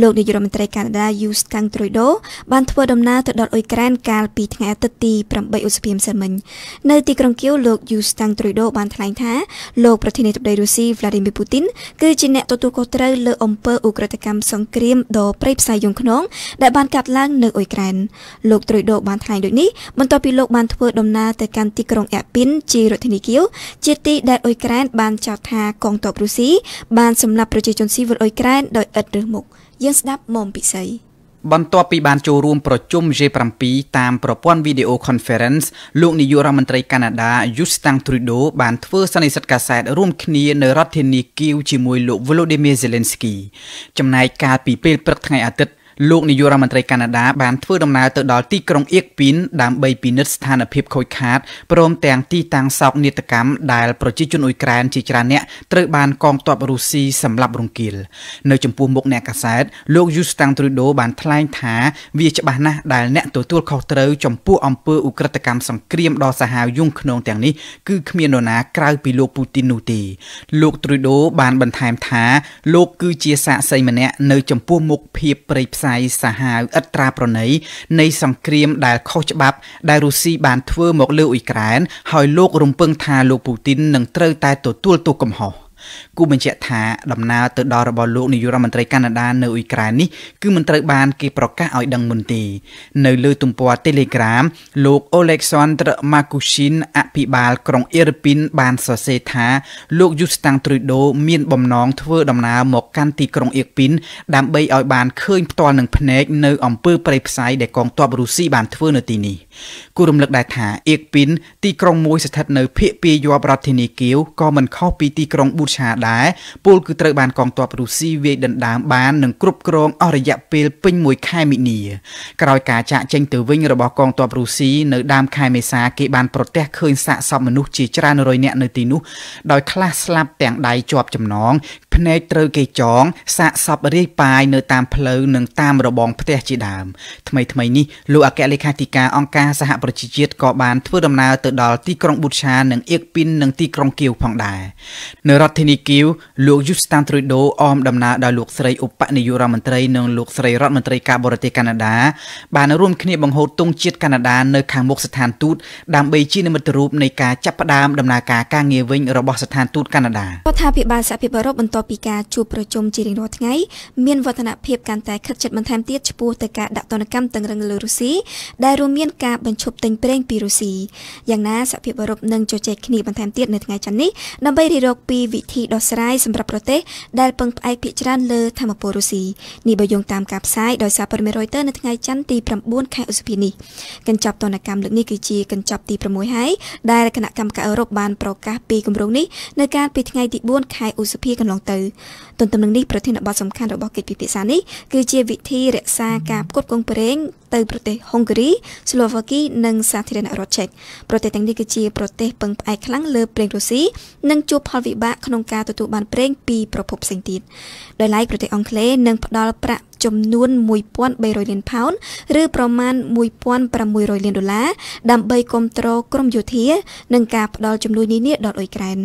លោកនាយរដ្ឋមន្ត្រីកាណាដាយូស្តាំងត្រុយដូបានធ្វើដំណើរទៅដល់អ៊ុយក្រែនកាលពីថ្ងៃអាទិត្យទី8ឧសភាម្សិលមិញនៅទីក្រុងគៀវលោកយូស្តាំងត្រុយដូបានថ្លែងថាលោកប្រធានាធិបតីរុស្ស៊ី Vladimir Putin គឺជាអ្នកទទួលខុសត្រូវលើអំពើឧក្រិដ្ឋកម្មសង្គ្រាមដ៏ព្រៃផ្សៃយងខ្នងដែលបានកាត់ឡើងនៅអ៊ុយក្រែនលោកត្រុយដូបានថ្លែងដូចនេះបន្ទាប់ពីលោកបានធ្វើដំណើរទៅកាន់ទីក្រុងអែពីនជារដ្ឋធានីគៀវជាទីដែលអ៊ុយក្រែនបានចោទថាកងទ័ពរុស្ស៊ីបានសម្លាប់ប្រជាជនស៊ីវិលអ៊ុយក្រែនដោយឥតរើសមុខយើងស្ដាប់មុំពិសី បន្ទាប់ពីបានចូលរួមប្រជុំ G7 តាមប្រព័ន្ធ video conference លោកនាយករដ្ឋមន្ត្រីកាណាដា Justin Trudeau បានធ្វើសន្និសីទកាសែតរួមគ្នានៅរដ្ឋធានីគៀវជាមួយលោក Volodymyr Zelensky ចំណែកកាលពីពេលព្រឹកថ្ងៃអាទិត្យលោកនាយករដ្ឋមន្ត្រីកាណាដា បានធ្វើដំណើរទៅដល់ទីក្រុងអៀកពីនដើម្បីពិនិត្យស្ថានភាពខូចខាតព្រមទាំងទីតាំងសោកនាដកម្មដែលប្រជាជនអ៊ុយក្រែនជាច្រើនអ្នកត្រូវបានកងទ័ពរុស្ស៊ីសម្លាប់រង្គាលនៅចំពោះមុខអ្នកកាសែតលោកយូស្តាំងទ្រូដូបានថ្លែងថា វាច្បាស់ណាស់ដែលអ្នកទទួលខុសត្រូវចំពោះអំពើឧក្រិដ្ឋកម្មសង្គ្រាមដ៏សាហាវយង់ឃ្នងទាំងនេះគឺគ្មាននរណាក្រៅពីលោកពូទីននោះទេលោកទ្រូដូបានបន្ថែមថាលោកគឺជាសាក្សីម្នាក់នៅចំពោះមុខភាពប្រៃផ្សស័យសាហាវឥតត្រាប្រណីនៃសង្គ្រាមដែលខុសច្បាប់ ដែលរុស្ស៊ីបានធ្វើមកលើអ៊ុយក្រែនហើយលោករំពឹងថាលោកពូទីននឹងត្រូវតែទទួលទោសកំហុស។គូបញ្ជាក់ថាដំណើរទៅដល់របស់លោកនាយករដ្ឋមន្ត្រីកាណាដានៅអ៊ុយក្រែននេះគឺមិនត្រូវបានគេប្រកាសឲ្យដឹងមុនទេនៅលើទំព័រ Telegram លោក Oleksandr Makushin អភិបាលក្រុងអ៊ីរពីនបានសរសេរថាលោកយូស្តាំងទ្រុយដូមានបំណងធ្វើដំណើរមកកាន់ទីក្រុងអ៊ីរពីនដើម្បីឲ្យបានឃើញផ្ទាល់នឹងភ្នែកនៅអំពើព្រៃផ្សៃដែលកងទ័ពរុស្ស៊ីបានធ្វើនៅទីនេះគូរំលឹកដែរថាអ៊ីរពីនទីក្រុងមួយស្ថិតនៅភូមិពាយ័ពរដ្ឋធានីគៀវក៏មិនខុសពីទីក្រុងប៊ូឆាដែរពលគឺត្រូវបានកងទ័ពរុស្ស៊ីវាយដណ្ដើមបាននិងគ្រប់គ្រងអស់រយៈពេលពេញមួយខែមីនាក្រោយការចាក់ចេញទៅវិញរបស់កងទ័ពរុស្ស៊ីនៅដើមខែមេសាគេបានប្រទះឃើញសាកសពមនុស្សជាច្រើនរយនាក់នៅទីនោះដោយខ្លះស្លាប់ទាំងដៃជាប់ចំណងភ្នែកត្រូវគេចង សាកសពរាយប៉ាយនៅតាមផ្លូវនិងតាមរបងផ្ទះជាដើមថ្មីថ្មីនេះលោកអគ្គលេខាធិការអង្គការសហប្រជាជាតិក៏បានធ្វើដំណើរទៅដល់ទីក្រុងប៊ូឆានិងអៀកពីននិងទីក្រុងគៀវផងដែរនៅរដ្ឋធានីគីវលោកយូស្តានទ្រុយដូអមដំណើរដោយលោកស្រីឧបនាយករដ្ឋមន្ត្រីនិងលោកស្រីរដ្ឋមន្ត្រីការបរទេសកាណាដាបានរួមគ្នាបង្ហូតទង់ជាតិកាណាដានៅខាងមុខស្ថានទូតដើម្បីជានិមិត្តរូបនៃការចាប់ផ្ដើមដំណើរការការងារវិញរបស់ស្ថានទូតកាណាដារដ្ឋាភិបាលសហភាពអឺរ៉ុបបន្ទាប់ពីការជួបប្រជុំជារៀងរាល់ថ្ងៃមានវឌ្ឍនភាពកាន់តែខិតជិតបន្ថែមទៀតឆ្ពោះទៅការដាក់ទណ្ឌកម្មតឹងរឹងលើរុស្ស៊ីដែលរួមមាន ការបញ្ឈប់ទិញប្រេងពីរុស្ស៊ីយ៉ាងណាសហភាពអឺរ៉ុបនឹងជជែកគ្នាបន្ថែមទៀតនៅថ្ងៃច័ន្ទនេះដើម្បីរិះរកពីវិធីដោះស្រាយសម្រាប់ប្រទេស ដែលពឹងផ្អែកភាគច្រើនលើធម្មពលរុស្ស៊ីនេះបើយោងតាមការផ្សាយដោយសារព័ត៌មាន Reuters នៅថ្ងៃច័ន្ទទី9ខែឧសភានេះកញ្ចប់ទណ្ឌកម្មលើកនេះគឺជាកញ្ចប់ទី6ហើយដែលគណៈកម្មការអឺរ៉ុបបានប្រកាសពីគម្រោងនេះនៅកាលពីថ្ងៃទី4ខែឧសភាកន្លងទៅទន្ទឹមនឹងនេះប្រធានបទសំខាន់របស់កិច្ចពិភាក្សានេះគឺជាវិធីរក្សាការផ្គត់ផ្គង់ប្រេងទៅប្រទេសហុងហ្គារីស្លូវ៉ាគីនិងសាធារណរដ្ឋឆែកប្រទេសទាំងនេះគឺជាប្រទេសពឹងផ្អែកខ្លាំងលើប្រេងរុស្ស៊ីនិងជួបផលវិបាកក្នុងការទទួលបានប្រេងពីប្រភពផ្សេងទៀតដោយឡែកប្រទេសអង់គ្លេសនឹងផ្ដល់ប្រាក់ចំនួន1300លានផោនឬប្រមាណ1600លានដុល្លារដើម្បីគ្រប់គ្រងក្រមយោធានិងការផ្ដល់ជំនួយនានាដល់អ៊ុយក្រែន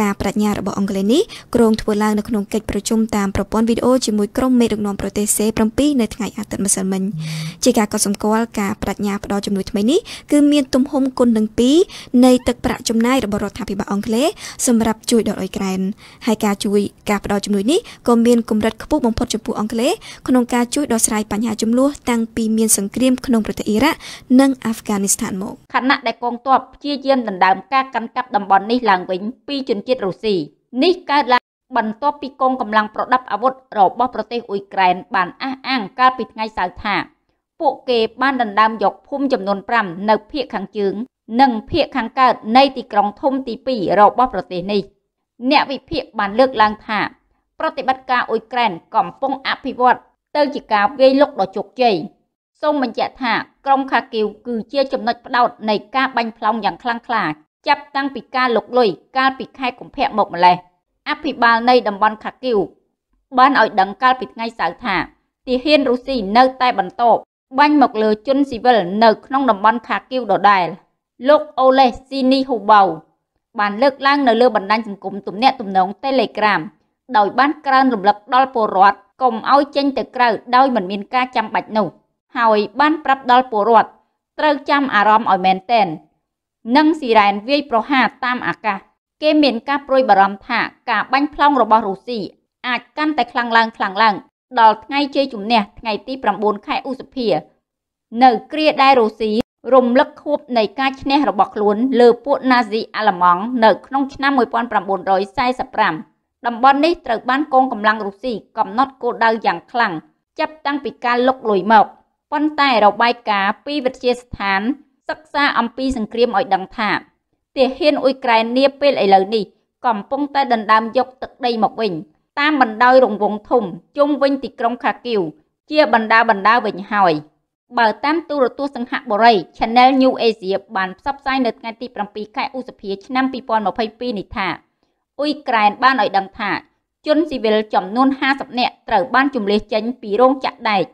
ការបដិញ្ញារបស់អង់គ្លេសនេះក្រុងធ្វើឡើងនៅក្នុងកិច្ចប្រជុំតាមប្រព័ន្ធវីដេអូជាមួយក្រុមមេដឹកនាំប្រទេសសេ7នៅថ្ងៃអាទិត្យម្សិលមិញជាការកត់សម្គាល់ការបដិញ្ញាផ្ដល់ជំនួយថ្មីនេះគឺមានទំហំគុណនឹង2នៃទឹកប្រាក់ចំណាយរបស់រដ្ឋាភិបាលអង់គ្លេសសម្រាប់ជួយដល់អ៊ុយក្រែនហើយការជួយការផ្ដល់ជំនួយនេះក៏មានកម្រិតខ្ពស់បំផុតចំពោះអង់គ្លេសក្នុងក្នុងការជួយដោះស្រាយបញ្ហាចំនួនតាំងពីមានសង្គ្រាមក្នុងប្រទេសអ៊ីរ៉ាក់និងអាហ្វហ្គានីស្ថានមកខណៈដែលកងទ័ពព្យាយាមដណ្ដើមការកាន់កាប់តំបន់នេះឡើងវិញពីជនជាតិរុស្ស៊ីនេះកើតឡើងបន្ទាប់ពីកងកម្លាំងប្រដាប់អាវុធរបស់ប្រទេសអ៊ុយក្រែនបានអះអាងកាលពីថ្ងៃសៅរ៍ថាពួកគេបានដណ្ដើមយកភូមិចំនួន5នៅភូមិខាងជើងនិងភូមិខាងកើតនៃទីក្រុងធំទី2របស់ប្រទេសនេះ អ្នកវិភាគបានលើកឡើងថា ប្រតិបត្តិការអ៊ុយក្រែនកំពុងអភិវឌ្ឍទៅជាការវាយលុកដ៏ជោគជ័យសូមបញ្ជាក់ថាក្រុមខាគីវគឺជាចំណុចផ្ដោតនៃការបាញ់ផ្លោងយ៉ាងខ្លាំងក្លាចាប់តាំងពីការលុកលុយកាលពីខែកុម្ភៈមកម្លេះអភិបាលនៃតំបន់ខាគីវបានឲ្យដឹងកាលពីថ្ងៃសៅរ៍ថា ទាហានរុស្ស៊ីនៅតែបន្តបាញ់មកលើជនស៊ីវិលនៅក្នុងតំបន់ខាគីវដដែលលោកអូលេសស៊ីនីហ៊ូបៅបានលើកឡើងនៅលើបណ្ដាញសង្គមទំនាក់ទំនង Telegram ដោយបានក្រើនរំលឹកដល់ពលរដ្ឋកុំឲ្យចេញទៅក្រៅដោយមិនមានការចាំបាច់នោះ ហើយបានប្រាប់ដល់ពលរដ្ឋត្រូវចាំអារម្មណ៍ឲ្យមែនតែននិងស៊ីរ៉ែនវាយប្រហារតាមអាកាសគេមានការប្រួយបារម្ភថាការបាញ់ផ្លោងរបស់រុស្ស៊ីអាចកាន់តែខ្លាំងឡើងខ្លាំងឡើងដល់ថ្ងៃជ័យជំនះថ្ងៃទី9ខែឧសភា នៅគ្រាដែលរុស្ស៊ីរំលឹកខួបនៃការឈ្នះរបស់ខ្លួនលើពួកណាស៊ីអាល្លឺម៉ង់នៅក្នុងឆ្នាំ1945តំបន់នេះត្រូវបានកងកម្លាំងរុស្ស៊ីកំណត់គោលដៅយ៉ាងខ្លាំងចាប់តាំងពីការលុកលុយមកប៉ុន្តែរបាយការណ៍ពីវិទ្យាស្ថាន សិក្សា អំពីសង្គ្រាមឲ្យដឹងថាទាហានអ៊ុយក្រែននាពេលឥឡូវនេះកំពុងតែ ដណ្ដើមយក ទឹកដីមកវិញតាមបណ្ដោយរង្វង់ធំជុំវិញ ទីក្រុងខាគីវជាបណ្ដាបណ្ដាវិញហើយបើតាមទូរទស្សន៍សង្ហបុរី Channel New Asia បានផ្សព្វផ្សាយនៅថ្ងៃទី7ខែឧសភាឆ្នាំ2022នេះថាអ៊ុយក្រែនបានឲ្យដឹងថាជនស៊ីវិលចំនួន50នាក់ត្រូវបានជម្លៀសចេញពីរោងចក្រដែក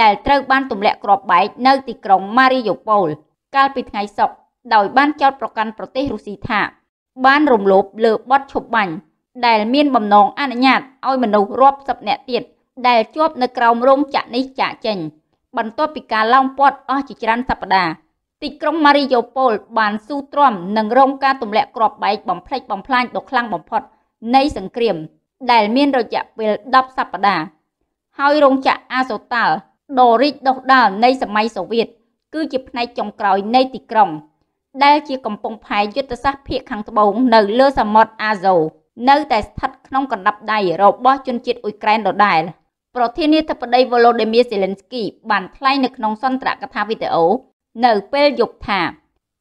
ដែលត្រូវបានទម្លាក់គ្រាប់បែកនៅទីក្រុងម៉ារីយ៉ូប៉ូល កាលពីថ្ងៃសុក្រដោយ បានចោទប្រកាន់ប្រទេសរុស្ស៊ីថា បានរំលោភលើបទឈប់បាញ់ដែលមានបំណងអនុញ្ញាតឲ្យមនុស្សរាប់សិបនាក់ទៀតដែលជាប់នៅក្រោមរោងចក្រនេះចាក់ចេញ បន្ទាប់ពីការឡោមព័ទ្ធអស់ជាច្រើនសប្តាហ៍ទីក្រុងម៉ារីយ៉ូប៉ូលបានស៊ូទ្រាំនឹងរងការទម្លាក់គ្រាប់បែកបំផ្លិចបំផ្លាញដ៏ខ្លាំងបំផុតនៃសង្គ្រាមដែលមានរយៈពេល10សប្តាហ៍ហើយរោងចក្រអាសូតាល់ដ៏រីកដុះដាលនៃសម័យសូវៀតគឺជាផ្នែកចុងក្រោយនៃទីក្រុងដែលជាកំពង់ផែយុទ្ធសាស្ត្រភាគខាងត្បូងនៅលើសមុទ្រអាโซនៅតែស្ថិតក្នុងកណ្ដាប់ដៃរបស់ជនជាតិអ៊ុយក្រែនដដែល ប្រធានាធិបតីវ៉ូឡូឌីមៀសេលិនស្គី បានថ្លែងនៅក្នុងសន្ទរកថាវីដេអូនៅពេលយប់ថា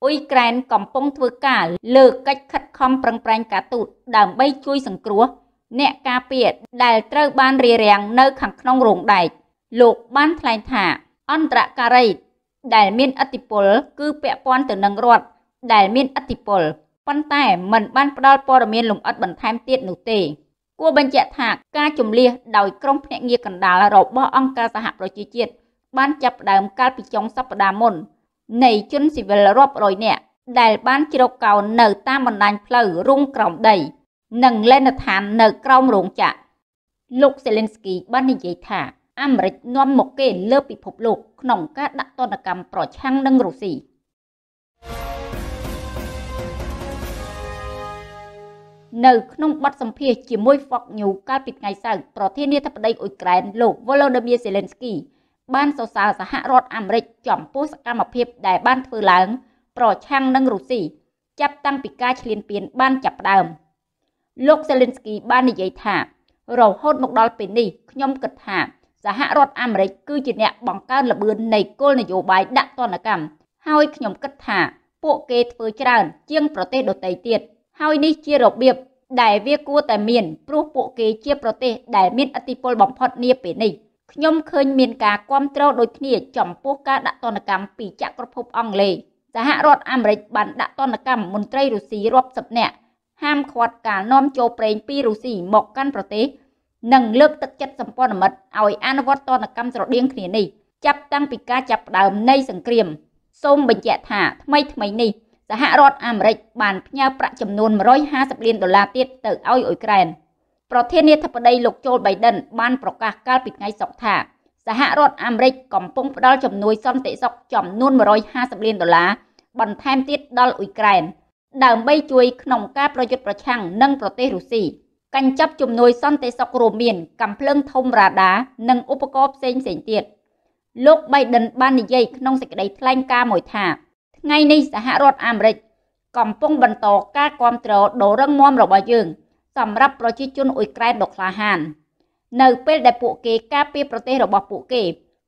អ៊ុយក្រែនកំពុងធ្វើការលើកិច្ចខិតខំប្រឹងប្រែងការទូតដើម្បីជួយសង្គ្រោះអ្នកការពារដែលត្រូវបានរារាំងនៅខាងក្នុងរោងដែកលោកបានថ្លែងថាអន្តរការី ដែលមានឥទ្ធិពលគឺពាក់ព័ន្ធទៅនឹងរដ្ឋដែលមានឥទ្ធិពលប៉ុន្តែមិនបានផ្ដល់ព័ត៌មានលម្អិតបន្ថែមទៀតនោះទេ គួរបញ្ជាក់ថាការជំលះដោយក្រុមភ្នាក់ងារកណ្ដាលរបស់អង្គការសហប្រជាជាតិបានចាប់ផ្ដើមកាលពីចុងសប្តាហ៍មុននៃជនស៊ីវិលរាប់រយនាក់ដែល បានជ្រកកោននៅតាមបណ្ដាញផ្លូវរុងក្រោមដី និងលេនដ្ឋាន នៅក្រោមរោងចក្រលោកសេលិនស្គី បាននិយាយថាអាមេរិកនាំមកគេលើពិភពលោកក្នុង ការ ដាក់ទណ្ឌកម្មប្រឆាំងនឹងរុស្ស៊ីនៅក្នុងបទសម្ភាសជាមួយ Fox News កាលពីថ្ងៃសៅរ៍ប្រធានាធិបតីអ៊ុយក្រែនលោក Volodymyr Zelensky បានសរសើរសហរដ្ឋអាមេរិកចំពោះសកម្មភាពដែលបានធ្វើឡើង ប្រឆាំងនឹងរុស្ស៊ីចាប់តាំងពីការឈ្លានពានបានចាប់ផ្ដើមលោកសេលិនស្គីបាននិយាយថា រហូត មកដល់ពេលនេះខ្ញុំគិតថាសហរដ្ឋអាមេរិកគឺជាអ្នកបង្កើនល្បឿននៃគោលនយោបាយដាក់ទណ្ឌកម្មហើយខ្ញុំគិតថា ពួកគេធ្វើច្រើន ជាងប្រទេសដទៃទៀតហើយនេះជារបៀបដែលវាគួរតែមានព្រោះពួកគេជាប្រទេស ដែលមានឥទ្ធិពលបំផុតនាពេលនេះ។ខ្ញុំឃើញមានការគ្រប់គ្រងដូចគ្នាចំពោះការដាក់ទណ្ឌកម្មពីចក្រភពអង់គ្លេសសហរដ្ឋអាមេរិកបានដាក់ទណ្ឌកម្មមន្ត្រីរុស្ស៊ីរាប់សិបនាក់ហាមឃាត់ការនាំចូលប្រេងពីរុស្ស៊ីមកកាន់ប្រទេសនិងលើកទឹកចិត្តសម្ព័ន្ធមិត្តឲ្យអនុវត្តទណ្ឌកម្មស្រដៀងគ្នានេះចាប់តាំងពីការចាប់ផ្ដើមនៃសង្គ្រាម សូមបញ្ជាក់ថាថ្មីថ្មីនេះសហរដ្ឋអាមេរិកបានផ្ញើប្រាក់ចំនួន150លានដុល្លារទៀតទៅឲ្យអ៊ុយក្រែន។ប្រធានាធិបតីលោកជូលបៃដិន បានប្រកាសកាលពីថ្ងៃសុក្រថាសហរដ្ឋអាមេរិកកំពុងផ្តល់ជំនួយសន្តិសុខចំនួន150លានដុល្លារបន្ថែមទៀតដល់អ៊ុយក្រែន ដើម្បីជួយក្នុងការប្រយុទ្ធប្រឆាំងនឹងប្រទេសរុស្ស៊ីកញ្ចប់ជំនួយសន្តិសុខរួមមានកំភ្លើងធំរ៉ាដា និងឧបករណ៍ផ្សេងផ្សេងទៀតលោក Biden បាននិយាយក្នុងសេចក្តីថ្លែងការណ៍មួយថា ថ្ងៃនេះសហរដ្ឋអាមេរិកកំពុងបន្តការគ្រប់គ្រងដ៏រឹងមាំរបស់យើងសម្រាប់ប្រជាជនអ៊ុយក្រែនដ៏ក្លាហាននៅពេលដែលពួកគេការពារប្រទេសរបស់ពួកគេ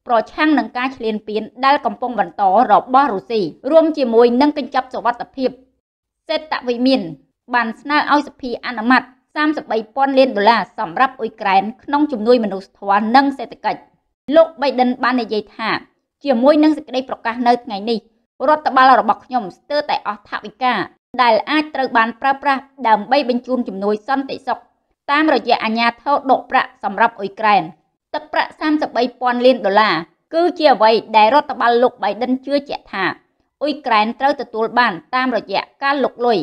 ប្រឆាំងនឹងការឈ្លានពានដែលកំពុងបន្តរបស់រុស្ស៊ីរួមជាមួយនឹងកញ្ចប់សវត្ថភាពសេតវិមាន បានស្នើឲ្យសភាអនុម័ត33,000លានដុល្លារសម្រាប់អ៊ុយក្រែនក្នុងជំនួយមនុស្សធម៌និងសេដ្ឋកិច្ចលោក Biden បាននិយាយថា ជាមួយនឹងសេចក្តីប្រកាសនៅថ្ងៃនេះរដ្ឋបាល របស់ខ្ញុំស្ទើរតែអស់ថវិកាដែលអាចត្រូវបានប្រើប្រាស់ដើម្បីបញ្ជូនជំនួយសន្តិសុខតាមរយៈអាញាធរដកប្រាក់សម្រាប់អ៊ុយក្រែនទឹកប្រាក់33,000លានដុល្លារគឺជាអ្វី ដែលរដ្ឋបាលលោក Biden ជឿជាក់ថាអ៊ុយក្រែនត្រូវទទួលបានតាមរយៈការលុកលុយ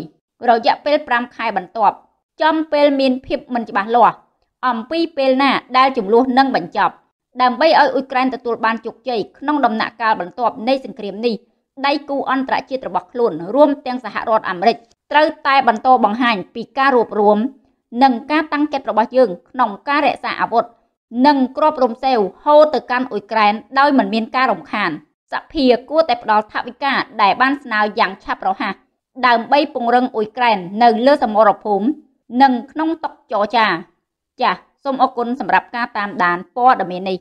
រយៈពេល5ខែបន្ទាប់ ចំពេលមានភាពមិនច្បាស់លាស់អំពីពេលណា ដែលចំនួននឹងបញ្ចប់ដើម្បីឲ្យអ៊ុយក្រែនទទួលបានជោគជ័យក្នុងដំណាក់កាលបន្ទាប់នៃសង្គ្រាមនេះដៃគូអន្តរជាតិរបស់ខ្លួនរួមទាំងសហរដ្ឋអាមេរិកត្រូវតែបន្តបង្ហាញពីការរួបរวมនិងការតាំងចិត្តរបស់យើងក្នុងការរក្សាអាវុធនិងគ្របរំសេវហូរទៅកាន់អ៊ុយក្រែនដោយមិនមានការរំខានសភាគួរតែផ្ដល់ថវិកាដែលបានស្នើយ៉ាងឆាប់រហ័សដើម្បីពង្រឹងអ៊ុយក្រែននៅលើសមរភូមិនិងក្នុងតុចរចា ចាសសូមអរគុណសម្រាប់ការតាមដានព័ត៌មាននេះ